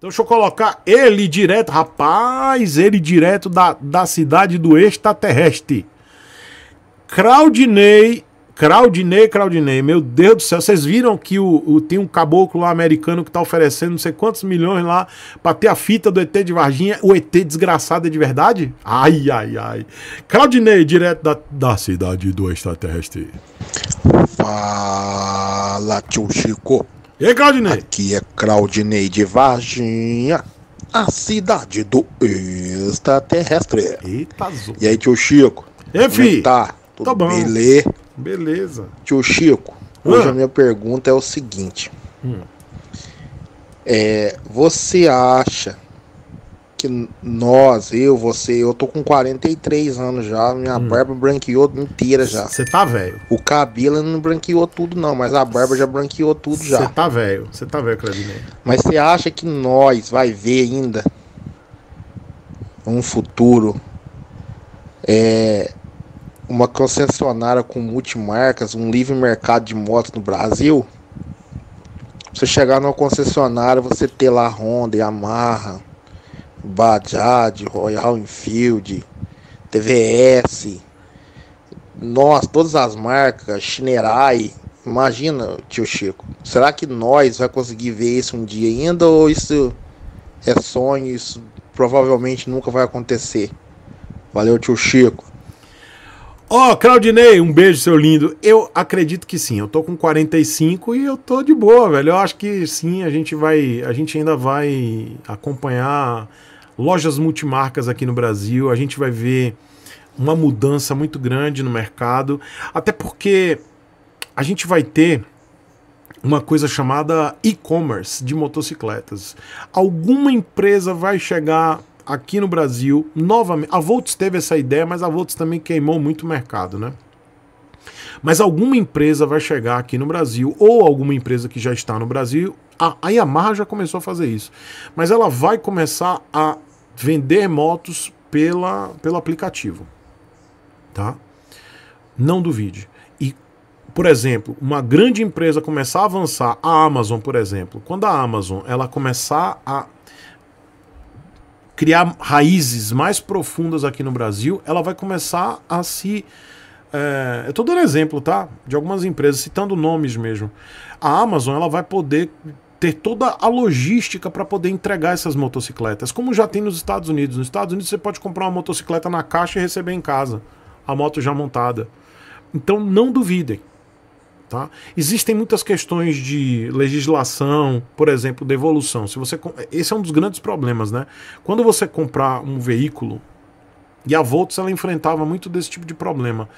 Então deixa eu colocar ele direto, rapaz, ele direto da, da cidade do extraterrestre. Claudinei, Claudinei, Claudinei, meu Deus do céu, vocês viram que o, o tem um caboclo lá americano que tá oferecendo não sei quantos milhões lá pra ter a fita do ET de Varginha, o ET desgraçado é de verdade? Ai, ai, ai. Claudinei, direto da, da cidade do extraterrestre. Fala, tio Chico. E aí, Claudinei? Aqui é Claudinei de Varginha, a cidade do extraterrestre. Eita, zo. E aí, tio Chico? E é Tá, tudo tá bom. Beleza. Tio Chico, hoje ah. a minha pergunta é o seguinte. Hum. É, você acha que nós, eu, você, eu tô com 43 anos já, minha hum. barba branqueou inteira já. Você tá velho. O cabelo não branqueou tudo não, mas a barba já branqueou tudo já. Você tá velho, você tá velho, Clebinho. Mas você acha que nós vai ver ainda um futuro é uma concessionária com multimarcas, um livre mercado de motos no Brasil? Você chegar numa concessionária, você ter lá Honda, Yamaha, Bajaj, Royal Enfield, TVS, nós, todas as marcas, Shinerai. Imagina, tio Chico, será que nós vai conseguir ver isso um dia ainda ou isso é sonho, isso provavelmente nunca vai acontecer? Valeu, tio Chico. Ó, oh, Claudinei, um beijo, seu lindo. Eu acredito que sim. Eu tô com 45 e eu tô de boa, velho. Eu acho que sim, a gente vai, a gente ainda vai acompanhar lojas multimarcas aqui no Brasil. A gente vai ver uma mudança muito grande no mercado, até porque a gente vai ter uma coisa chamada e-commerce de motocicletas. Alguma empresa vai chegar aqui no Brasil novamente. A Volts teve essa ideia, mas a Volts também queimou muito o mercado, né? Mas alguma empresa vai chegar aqui no Brasil, ou alguma empresa que já está no Brasil. A, a Yamaha já começou a fazer isso. Mas ela vai começar a vender motos pela, pelo aplicativo. Tá? Não duvide. E, por exemplo, uma grande empresa começar a avançar, a Amazon, por exemplo, quando a Amazon ela começar a criar raízes mais profundas aqui no Brasil, ela vai começar a se. É, eu estou dando exemplo, tá? De algumas empresas, citando nomes mesmo. A Amazon ela vai poder ter toda a logística para poder entregar essas motocicletas, como já tem nos Estados Unidos. Nos Estados Unidos você pode comprar uma motocicleta na caixa e receber em casa a moto já montada. Então não duvidem. Tá? Existem muitas questões de legislação, por exemplo, devolução. Se você esse é um dos grandes problemas, né? Quando você comprar um veículo e a Volts ela enfrentava muito desse tipo de problema.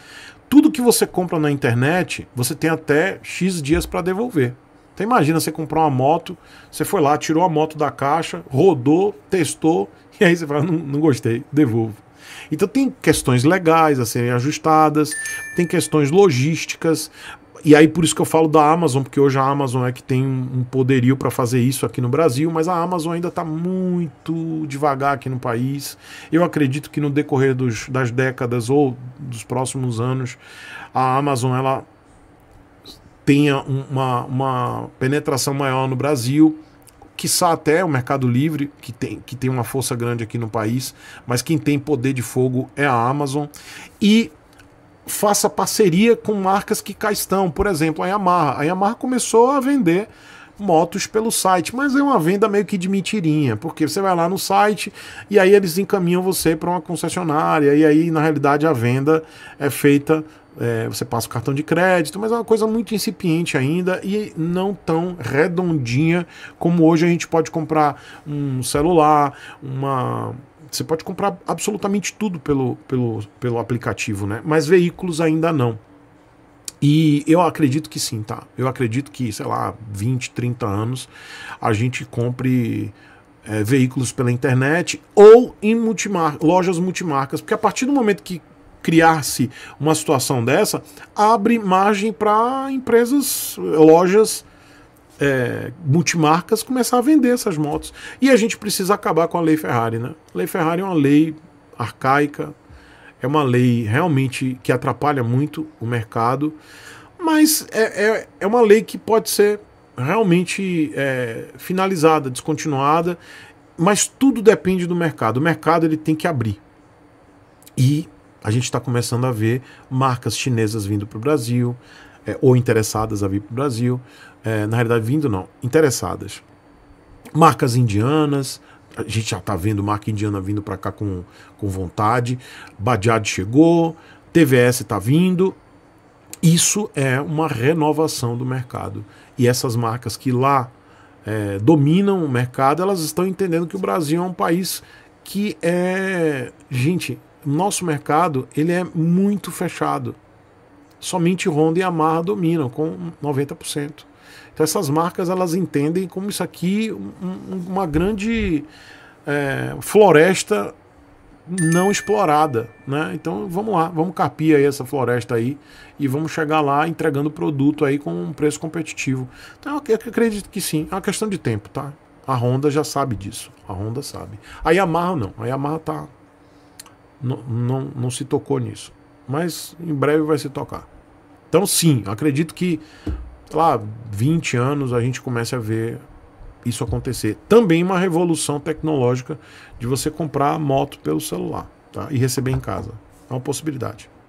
Tudo que você compra na internet, você tem até X dias para devolver. Então imagina você comprar uma moto, você foi lá, tirou a moto da caixa, rodou, testou, e aí você fala, não, não gostei, devolvo. Então tem questões legais a serem ajustadas, tem questões logísticas, e aí por isso que eu falo da Amazon, porque hoje a Amazon é que tem um poderio para fazer isso aqui no Brasil, mas a Amazon ainda está muito devagar aqui no país. Eu acredito que no decorrer dos, das décadas ou dos próximos anos, a Amazon ela tenha uma, uma penetração maior no Brasil, quiçá até o Mercado Livre, que tem, que tem uma força grande aqui no país, mas quem tem poder de fogo é a Amazon. E faça parceria com marcas que cá estão, por exemplo, a Yamaha. A Yamaha começou a vender motos pelo site, mas é uma venda meio que de mentirinha, porque você vai lá no site e aí eles encaminham você para uma concessionária e aí na realidade a venda é feita é, você passa o cartão de crédito, mas é uma coisa muito incipiente ainda e não tão redondinha como hoje a gente pode comprar um celular, uma. Você pode comprar absolutamente tudo pelo, pelo, pelo aplicativo, né? Mas veículos ainda não. E eu acredito que sim, tá? Eu acredito que, sei lá, 20, 30 anos a gente compre é, veículos pela internet ou em multimar lojas multimarcas, porque a partir do momento que criar-se uma situação dessa, abre margem para empresas, lojas é, multimarcas começar a vender essas motos. E a gente precisa acabar com a lei Ferrari, né? A lei Ferrari é uma lei arcaica, é uma lei realmente que atrapalha muito o mercado, mas é, é, é uma lei que pode ser realmente é, finalizada, descontinuada, mas tudo depende do mercado. O mercado ele tem que abrir. E a gente está começando a ver marcas chinesas vindo para o Brasil, é, ou interessadas a vir para o Brasil. É, na realidade, vindo não, interessadas. Marcas indianas, a gente já está vendo marca indiana vindo para cá com, com vontade. Bajaj chegou, TVS está vindo. Isso é uma renovação do mercado. E essas marcas que lá é, dominam o mercado, elas estão entendendo que o Brasil é um país que é. Gente, nosso mercado ele é muito fechado. Somente Honda e Yamaha dominam com 90%. Então essas marcas elas entendem como isso aqui um, uma grande é, floresta não explorada, né? Então vamos lá, vamos capir aí essa floresta aí e vamos chegar lá entregando produto aí com um preço competitivo. Então eu acredito que sim, é uma questão de tempo, tá? A Honda já sabe disso, a Honda sabe. A Yamaha não, a Yamaha tá não, não, não se tocou nisso. Mas em breve vai se tocar. Então, sim, acredito que lá 20 anos a gente comece a ver isso acontecer. Também uma revolução tecnológica de você comprar a moto pelo celular tá? e receber em casa. É uma possibilidade.